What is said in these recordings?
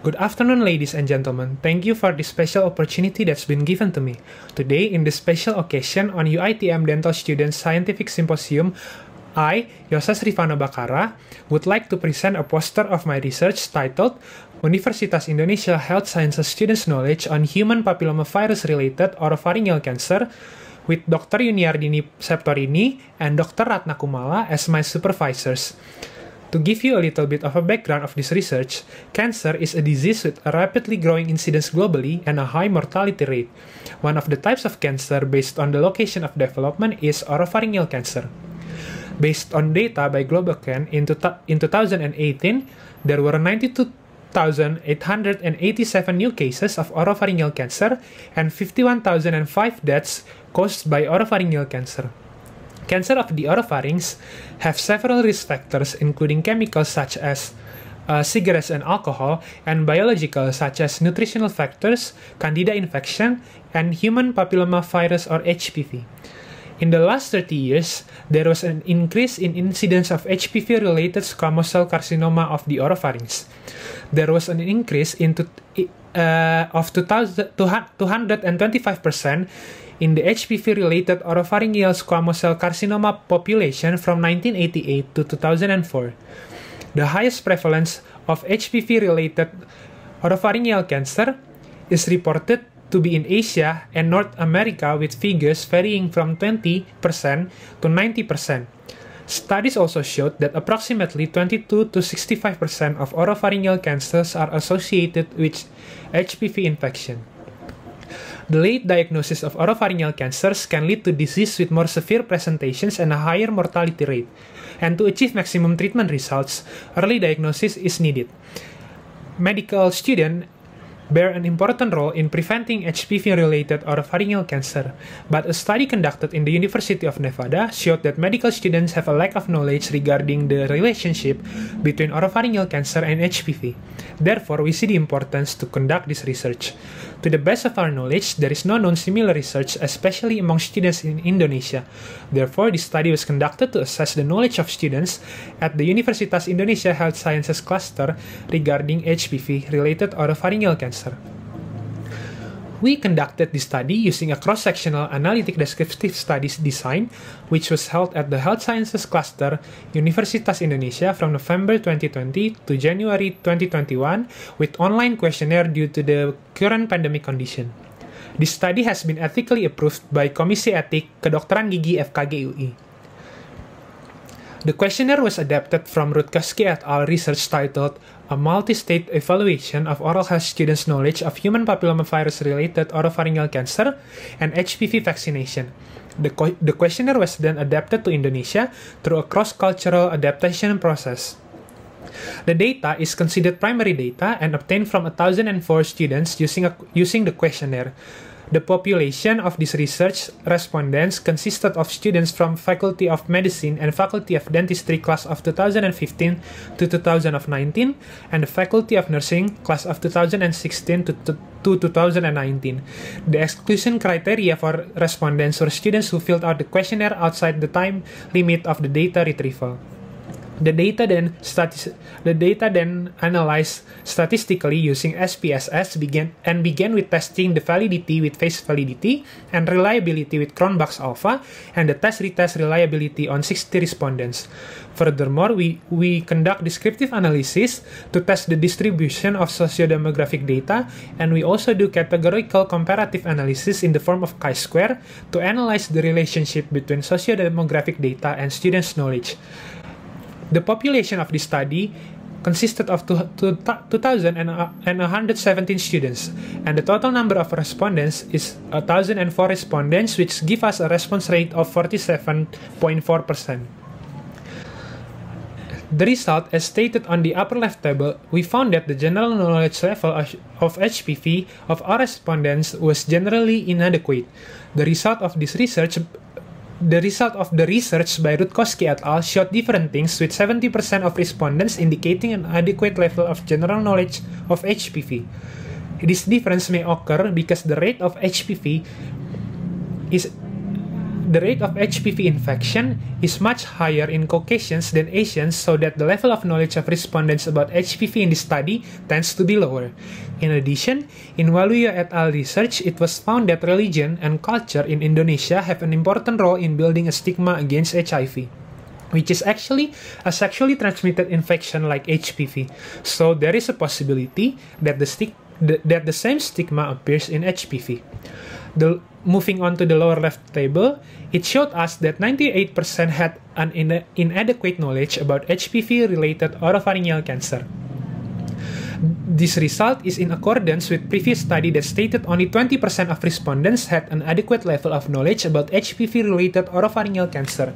Good afternoon, ladies and gentlemen. Thank you for this special opportunity that's been given to me. Today, in this special occasion on UITM Dental Students Scientific Symposium, I, Yosa Rifano Bakara, would like to present a poster of my research titled Universitas Indonesia Health Sciences Students' Knowledge on Human Papillomavirus-Related Oropharyngeal Cancer with Dr. Yuniardini Septorini and Dr. Ratna Kumala as my supervisors. To give you a little bit of a background of this research, cancer is a disease with a rapidly growing incidence globally and a high mortality rate. One of the types of cancer based on the location of development is oropharyngeal cancer. Based on data by GlobalCan in, in 2018, there were 92,887 new cases of oropharyngeal cancer and 51,005 deaths caused by oropharyngeal cancer. Cancer of the oropharynx have several risk factors including chemicals such as uh, cigarettes and alcohol, and biological such as nutritional factors, candida infection, and human papillomavirus or HPV. In the last 30 years, there was an increase in incidence of HPV-related squamous cell carcinoma of the oropharynx. There was an increase in uh, of 225% in the HPV-related oropharyngeal squamous cell carcinoma population from 1988 to 2004. The highest prevalence of HPV-related oropharyngeal cancer is reported to be in Asia and North America with figures varying from 20% to 90%. Studies also showed that approximately 22 to 65% of oropharyngeal cancers are associated with HPV infection. The late diagnosis of oropharyngeal cancers can lead to disease with more severe presentations and a higher mortality rate. And to achieve maximum treatment results, early diagnosis is needed. Medical students bear an important role in preventing HPV-related oropharyngeal cancer, but a study conducted in the University of Nevada showed that medical students have a lack of knowledge regarding the relationship between oropharyngeal cancer and HPV. Therefore, we see the importance to conduct this research. To the best of our knowledge, there is no known similar research, especially among students in Indonesia. Therefore, this study was conducted to assess the knowledge of students at the Universitas Indonesia Health Sciences Cluster regarding HPV-related oropharyngeal cancer we conducted this study using a cross-sectional analytic descriptive studies design, which was held at the Health Sciences Cluster, Universitas Indonesia from November 2020 to January 2021 with online questionnaire due to the current pandemic condition. This study has been ethically approved by Komisi Etik Kedokteran Gigi FKG UI. The questionnaire was adapted from Rutkowski et al. research titled A Multi-State Evaluation of Oral Health Students' Knowledge of Human Papillomavirus-Related Oropharyngeal Cancer and HPV Vaccination. The, co- the questionnaire was then adapted to Indonesia through a cross-cultural adaptation process. The data is considered primary data and obtained from 1004 students using, a, using the questionnaire. The population of this research respondents consisted of students from Faculty of Medicine and Faculty of Dentistry class of 2015 to 2019 and the Faculty of Nursing class of 2016 to, to, to 2019. The exclusion criteria for respondents were students who filled out the questionnaire outside the time limit of the data retrieval. The data then the data then analyzed statistically using SPSS began and began with testing the validity with face validity and reliability with Cronbach's alpha and the test retest reliability on 60 respondents. Furthermore, we, we conduct descriptive analysis to test the distribution of sociodemographic data and we also do categorical comparative analysis in the form of chi-square to analyze the relationship between sociodemographic data and students' knowledge. The population of this study consisted of 2,117 uh, students, and the total number of respondents is 1,004 respondents, which give us a response rate of 47.4%. The result, as stated on the upper left table, we found that the general knowledge level of HPV of our respondents was generally inadequate. The result of this research The result of the research by Rutkowski et al. showed different things, with 70% of respondents indicating an adequate level of general knowledge of HPV. This difference may occur because the rate of HPV is The rate of HPV infection is much higher in Caucasians than Asians, so that the level of knowledge of respondents about HPV in this study tends to be lower. In addition, in Waluyo et al. research, it was found that religion and culture in Indonesia have an important role in building a stigma against HIV which is actually a sexually transmitted infection like HPV. So there is a possibility that the, sti- that the same stigma appears in HPV. The moving on to the lower left table, it showed us that 98% had an in inadequate knowledge about HPV-related oropharyngeal cancer. This result is in accordance with previous study that stated only 20% of respondents had an adequate level of knowledge about HPV-related oropharyngeal cancer.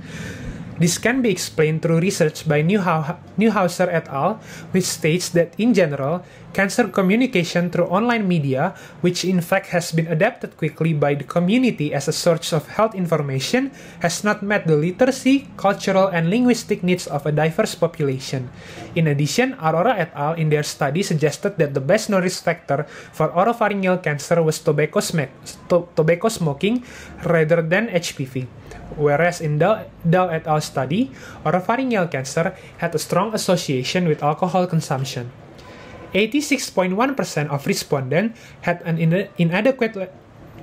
This can be explained through research by Newha- Newhouser et al., which states that in general, cancer communication through online media, which in fact has been adapted quickly by the community as a source of health information, has not met the literacy, cultural, and linguistic needs of a diverse population. In addition, Aurora et al. in their study suggested that the best known risk factor for oropharyngeal cancer was tobacco, sm- to- tobacco smoking rather than HPV, whereas in Dal et al study or pharyngeal cancer had a strong association with alcohol consumption. 86.1% of respondents had an in- inadequate le-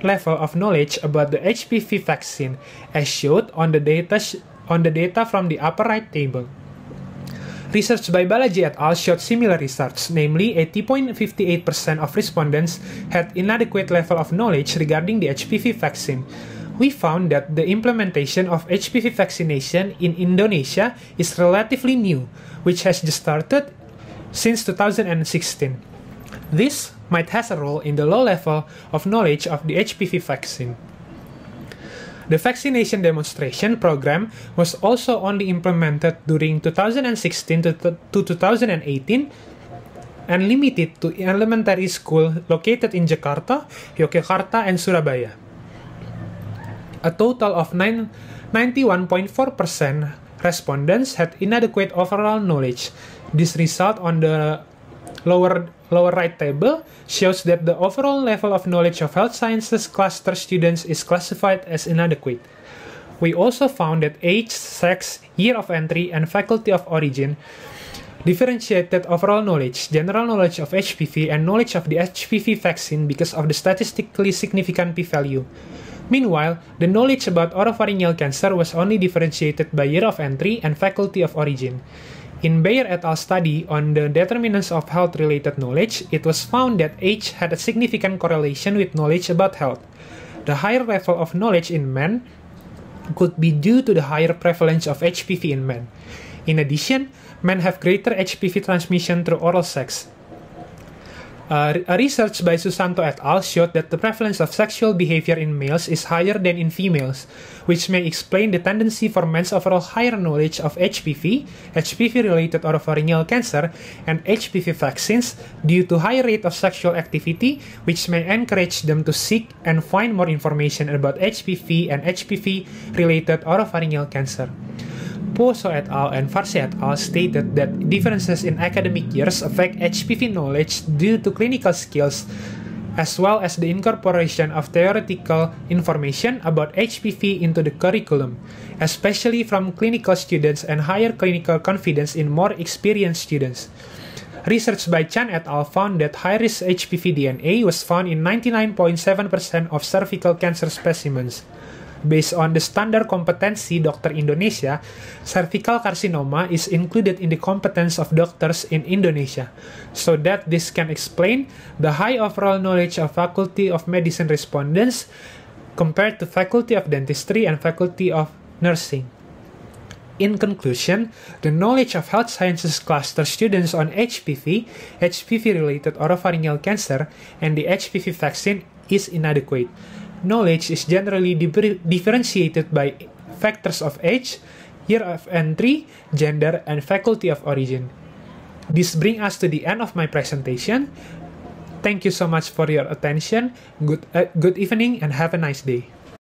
level of knowledge about the HPV vaccine, as showed on the data sh- on the data from the upper right table. Research by Balaji et al. showed similar results, namely 80.58% of respondents had inadequate level of knowledge regarding the HPV vaccine, we found that the implementation of HPV vaccination in Indonesia is relatively new, which has just started since 2016. This might has a role in the low level of knowledge of the HPV vaccine. The vaccination demonstration program was also only implemented during 2016 to, to 2018 and limited to elementary school located in Jakarta, Yogyakarta, and Surabaya a total of 91.4% respondents had inadequate overall knowledge. This result on the lower lower right table shows that the overall level of knowledge of health sciences cluster students is classified as inadequate. We also found that age, sex, year of entry, and faculty of origin differentiated overall knowledge, general knowledge of HPV, and knowledge of the HPV vaccine because of the statistically significant p-value. Meanwhile, the knowledge about oropharyngeal cancer was only differentiated by year of entry and faculty of origin. In Bayer et al. study on the determinants of health-related knowledge, it was found that age had a significant correlation with knowledge about health. The higher level of knowledge in men could be due to the higher prevalence of HPV in men. In addition, men have greater HPV transmission through oral sex, uh, a research by Susanto et al. showed that the prevalence of sexual behavior in males is higher than in females, which may explain the tendency for men's overall higher knowledge of HPV, HPV-related oropharyngeal cancer, and HPV vaccines due to high rate of sexual activity, which may encourage them to seek and find more information about HPV and HPV-related oropharyngeal cancer. Pozo et al. and Farsi et al. stated that differences in academic years affect HPV knowledge due to clinical skills as well as the incorporation of theoretical information about HPV into the curriculum, especially from clinical students and higher clinical confidence in more experienced students. Research by Chan et al. found that high risk HPV DNA was found in 99.7% of cervical cancer specimens. Based on the standard competency Doctor Indonesia, cervical carcinoma is included in the competence of doctors in Indonesia. So that this can explain the high overall knowledge of Faculty of Medicine respondents compared to Faculty of Dentistry and Faculty of Nursing. In conclusion, the knowledge of health sciences cluster students on HPV, HPV related oropharyngeal cancer, and the HPV vaccine is inadequate. knowledge is generally differentiated by factors of age, year of entry, gender, and faculty of origin. This brings us to the end of my presentation. Thank you so much for your attention. Good, uh, good evening and have a nice day.